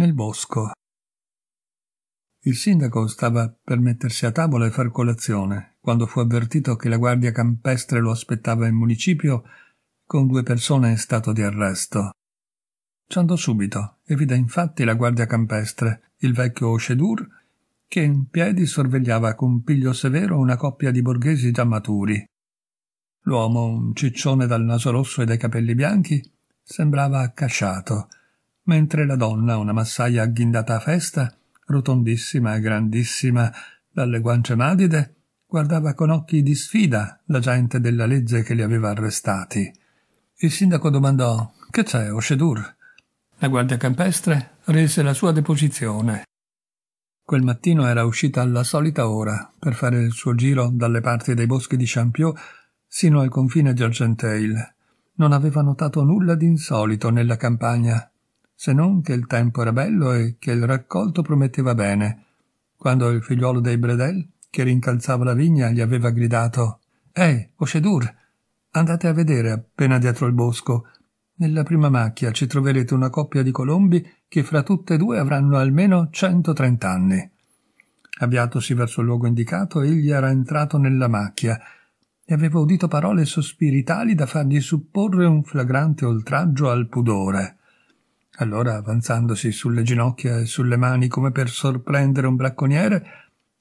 nel bosco. Il sindaco stava per mettersi a tavola e far colazione, quando fu avvertito che la guardia campestre lo aspettava in municipio con due persone in stato di arresto. Ci andò subito e vide infatti la guardia campestre, il vecchio Oscedur, che in piedi sorvegliava con piglio severo una coppia di borghesi già maturi. L'uomo, un ciccione dal naso rosso e dai capelli bianchi, sembrava accasciato mentre la donna, una massaia agghindata a festa, rotondissima e grandissima, dalle guance madide, guardava con occhi di sfida la gente della legge che li aveva arrestati. Il sindaco domandò Che c'è, Oscedur? La guardia campestre rese la sua deposizione. Quel mattino era uscita alla solita ora per fare il suo giro dalle parti dei boschi di Champiot sino al confine di Argentale. Non aveva notato nulla di insolito nella campagna se non che il tempo era bello e che il raccolto prometteva bene, quando il figliuolo dei Bredel, che rincalzava la vigna, gli aveva gridato «Ehi, Oshedur, andate a vedere appena dietro il bosco. Nella prima macchia ci troverete una coppia di colombi che fra tutte e due avranno almeno 130 anni». Avviatosi verso il luogo indicato, egli era entrato nella macchia e aveva udito parole e sospiri tali da fargli supporre un flagrante oltraggio al pudore. Allora, avanzandosi sulle ginocchia e sulle mani come per sorprendere un bracconiere,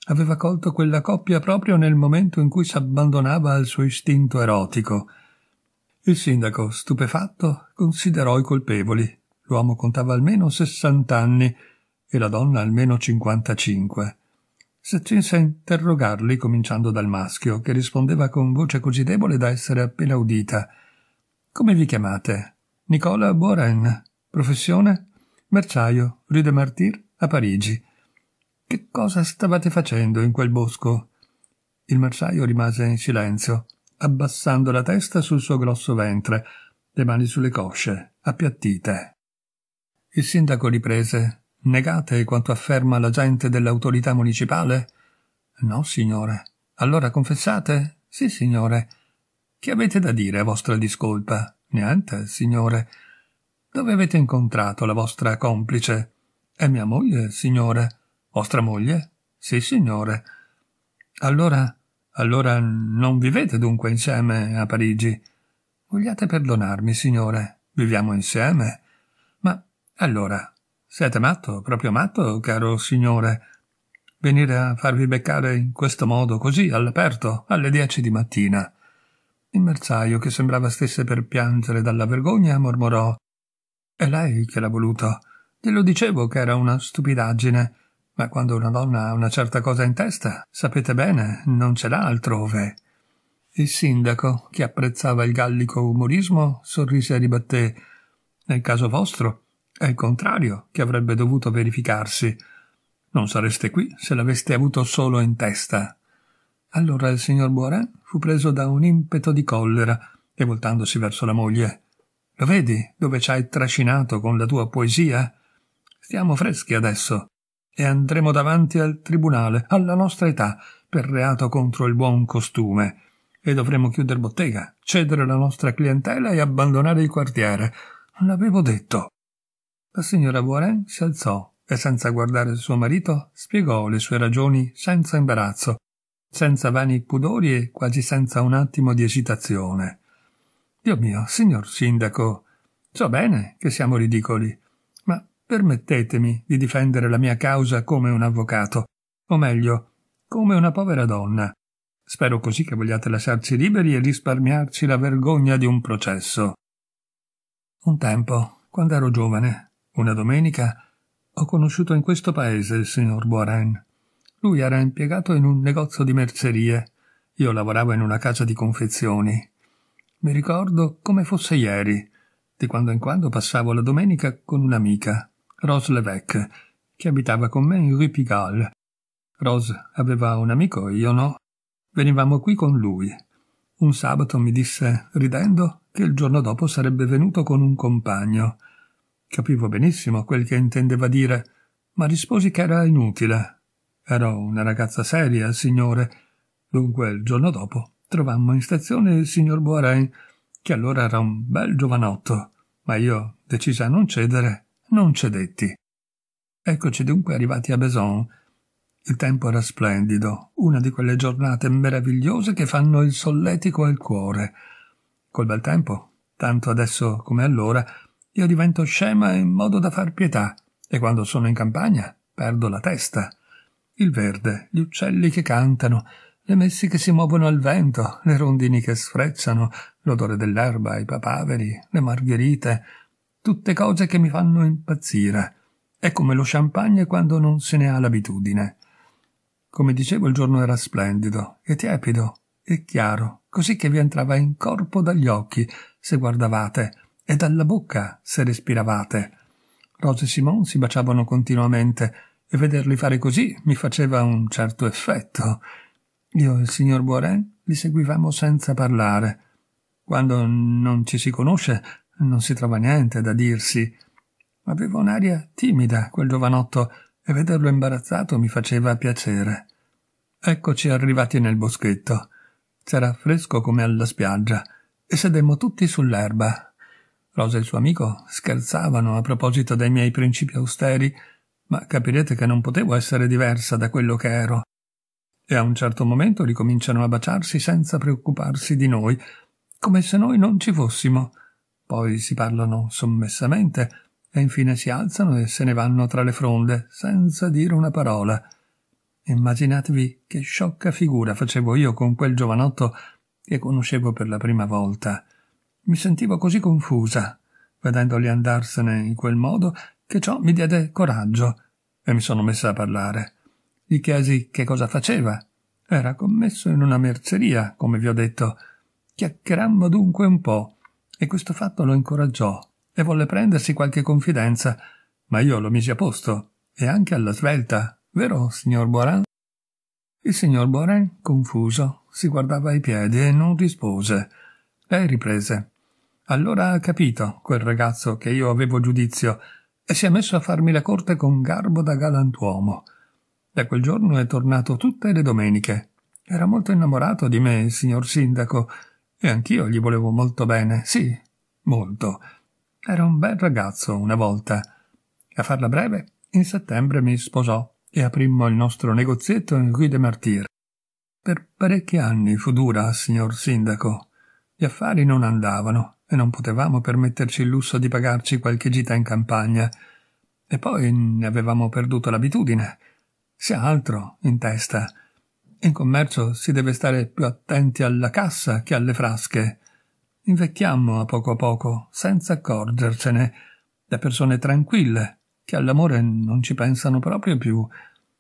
aveva colto quella coppia proprio nel momento in cui s'abbandonava al suo istinto erotico. Il sindaco, stupefatto, considerò i colpevoli. L'uomo contava almeno sessant'anni e la donna almeno cinquantacinque. Si cinse a interrogarli cominciando dal maschio, che rispondeva con voce così debole da essere appena udita. Come vi chiamate? Nicola Boren. Professione? Merciaio, Rue de Martyr, a Parigi. Che cosa stavate facendo in quel bosco? Il merciaio rimase in silenzio, abbassando la testa sul suo grosso ventre, le mani sulle cosce, appiattite. Il sindaco riprese. Negate quanto afferma l'agente dell'autorità municipale? No, signore. Allora confessate? Sì, signore. Che avete da dire a vostra discolpa? Niente, signore. Dove avete incontrato la vostra complice? È mia moglie, signore. Vostra moglie? Sì, signore. Allora, allora non vivete dunque insieme a Parigi? Vogliate perdonarmi, signore? Viviamo insieme? Ma allora, siete matto, proprio matto, caro signore? Venire a farvi beccare in questo modo, così, all'aperto, alle dieci di mattina. Il merzaio, che sembrava stesse per piangere dalla vergogna, mormorò è lei che l'ha voluto. Glielo dicevo che era una stupidaggine. Ma quando una donna ha una certa cosa in testa, sapete bene, non ce l'ha altrove. Il sindaco, che apprezzava il gallico umorismo, sorrise e ribatté Nel caso vostro è il contrario che avrebbe dovuto verificarsi. Non sareste qui se l'aveste avuto solo in testa. Allora il signor Boirin fu preso da un impeto di collera e voltandosi verso la moglie lo vedi dove ci hai trascinato con la tua poesia? Stiamo freschi adesso e andremo davanti al tribunale, alla nostra età, per reato contro il buon costume. E dovremo chiuder bottega, cedere la nostra clientela e abbandonare il quartiere. L'avevo detto. La signora Warren si alzò e, senza guardare il suo marito, spiegò le sue ragioni senza imbarazzo, senza vani pudori e quasi senza un attimo di esitazione. Dio mio, signor sindaco, so bene che siamo ridicoli, ma permettetemi di difendere la mia causa come un avvocato, o meglio, come una povera donna. Spero così che vogliate lasciarci liberi e risparmiarci la vergogna di un processo. Un tempo, quando ero giovane, una domenica, ho conosciuto in questo paese il signor Boren. Lui era impiegato in un negozio di mercerie. Io lavoravo in una casa di confezioni. Mi ricordo come fosse ieri, di quando in quando passavo la domenica con un'amica, Rose Levesque, che abitava con me in Rue Pigalle. Rose aveva un amico e io no. Venivamo qui con lui. Un sabato mi disse, ridendo, che il giorno dopo sarebbe venuto con un compagno. Capivo benissimo quel che intendeva dire, ma risposi che era inutile. Ero una ragazza seria, signore. Dunque, il giorno dopo trovammo in stazione il signor Boirain, che allora era un bel giovanotto, ma io decisa a non cedere, non cedetti. Eccoci dunque arrivati a Beson. Il tempo era splendido, una di quelle giornate meravigliose che fanno il solletico al cuore. Col bel tempo, tanto adesso come allora, io divento scema in modo da far pietà, e quando sono in campagna perdo la testa. Il verde, gli uccelli che cantano, le messi che si muovono al vento, le rondini che sfrecciano, l'odore dell'erba, i papaveri, le margherite, tutte cose che mi fanno impazzire. È come lo champagne quando non se ne ha l'abitudine. Come dicevo, il giorno era splendido, e tiepido, e chiaro, così che vi entrava in corpo dagli occhi, se guardavate, e dalla bocca, se respiravate. Rose e Simon si baciavano continuamente, e vederli fare così mi faceva un certo effetto io e il signor Boiren li seguivamo senza parlare. Quando non ci si conosce non si trova niente da dirsi. Aveva un'aria timida quel giovanotto e vederlo imbarazzato mi faceva piacere. Eccoci arrivati nel boschetto. C'era fresco come alla spiaggia e sedemmo tutti sull'erba. Rosa e il suo amico scherzavano a proposito dei miei principi austeri, ma capirete che non potevo essere diversa da quello che ero e a un certo momento ricominciano a baciarsi senza preoccuparsi di noi, come se noi non ci fossimo. Poi si parlano sommessamente e infine si alzano e se ne vanno tra le fronde, senza dire una parola. Immaginatevi che sciocca figura facevo io con quel giovanotto che conoscevo per la prima volta. Mi sentivo così confusa, vedendoli andarsene in quel modo, che ciò mi diede coraggio e mi sono messa a parlare gli chiesi che cosa faceva. Era commesso in una merceria, come vi ho detto. Chiacchierammo dunque un po', e questo fatto lo incoraggiò, e volle prendersi qualche confidenza, ma io lo misi a posto, e anche alla svelta, vero, signor Boran? Il signor Boran, confuso, si guardava ai piedi e non rispose. Lei riprese. Allora ha capito, quel ragazzo, che io avevo giudizio, e si è messo a farmi la corte con garbo da galantuomo. Da quel giorno è tornato tutte le domeniche. Era molto innamorato di me, signor sindaco, e anch'io gli volevo molto bene, sì, molto. Era un bel ragazzo una volta. A farla breve, in settembre mi sposò e aprimmo il nostro negozietto in Rue Martir. Per parecchi anni fu dura, signor sindaco. Gli affari non andavano e non potevamo permetterci il lusso di pagarci qualche gita in campagna. E poi ne avevamo perduto l'abitudine si ha altro in testa. In commercio si deve stare più attenti alla cassa che alle frasche. Invecchiamo a poco a poco, senza accorgercene, da persone tranquille, che all'amore non ci pensano proprio più.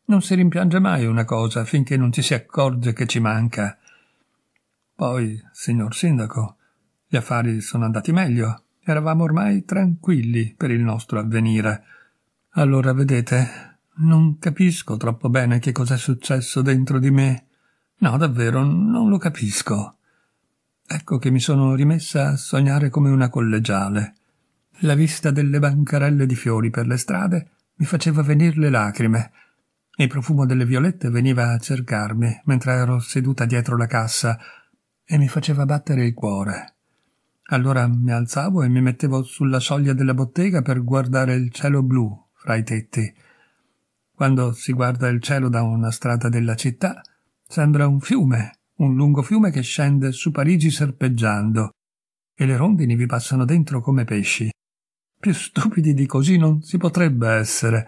Non si rimpiange mai una cosa finché non ci si accorge che ci manca. Poi, signor Sindaco, gli affari sono andati meglio. Eravamo ormai tranquilli per il nostro avvenire. Allora, vedete, non capisco troppo bene che cos'è successo dentro di me. No, davvero, non lo capisco. Ecco che mi sono rimessa a sognare come una collegiale. La vista delle bancarelle di fiori per le strade mi faceva venir le lacrime. Il profumo delle violette veniva a cercarmi mentre ero seduta dietro la cassa e mi faceva battere il cuore. Allora mi alzavo e mi mettevo sulla soglia della bottega per guardare il cielo blu fra i tetti quando si guarda il cielo da una strada della città, sembra un fiume, un lungo fiume che scende su Parigi serpeggiando, e le rondini vi passano dentro come pesci. Più stupidi di così non si potrebbe essere.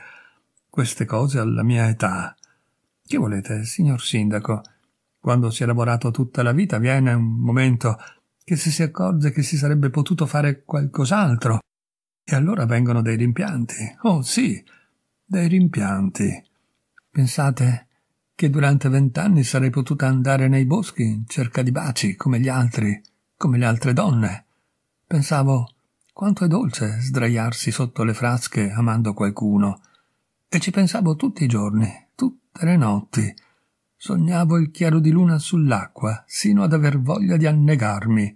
Queste cose alla mia età. Che volete, signor sindaco? Quando si è lavorato tutta la vita viene un momento che si si accorge che si sarebbe potuto fare qualcos'altro. E allora vengono dei rimpianti. Oh sì, dai rimpianti. Pensate che durante vent'anni sarei potuta andare nei boschi in cerca di baci come gli altri, come le altre donne. Pensavo quanto è dolce sdraiarsi sotto le frasche amando qualcuno. E ci pensavo tutti i giorni, tutte le notti. Sognavo il chiaro di luna sull'acqua, sino ad aver voglia di annegarmi.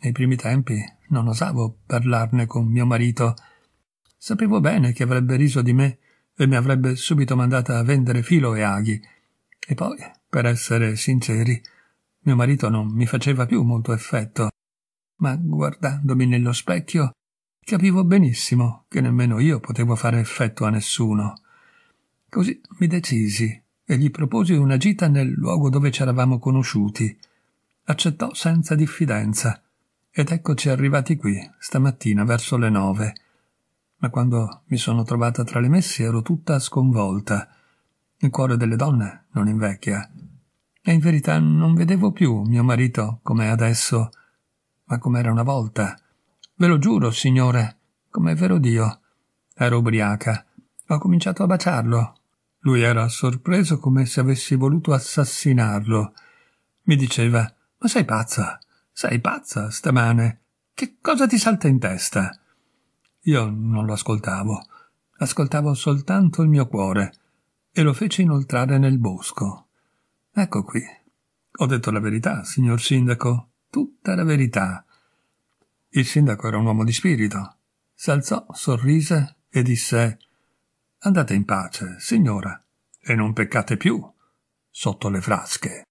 Nei primi tempi non osavo parlarne con mio marito, Sapevo bene che avrebbe riso di me e mi avrebbe subito mandata a vendere filo e aghi. E poi, per essere sinceri, mio marito non mi faceva più molto effetto, ma guardandomi nello specchio capivo benissimo che nemmeno io potevo fare effetto a nessuno. Così mi decisi e gli proposi una gita nel luogo dove c'eravamo conosciuti. Accettò senza diffidenza ed eccoci arrivati qui, stamattina verso le nove ma quando mi sono trovata tra le messi ero tutta sconvolta. Il cuore delle donne non invecchia. E in verità non vedevo più mio marito come adesso, ma come era una volta. Ve lo giuro, signore, come vero Dio. Ero ubriaca. Ho cominciato a baciarlo. Lui era sorpreso come se avessi voluto assassinarlo. Mi diceva, ma sei pazza, sei pazza stamane. Che cosa ti salta in testa? Io non lo ascoltavo, ascoltavo soltanto il mio cuore e lo feci inoltrare nel bosco. Ecco qui. Ho detto la verità, signor sindaco, tutta la verità. Il sindaco era un uomo di spirito. Si alzò, sorrise e disse Andate in pace, signora, e non peccate più sotto le frasche.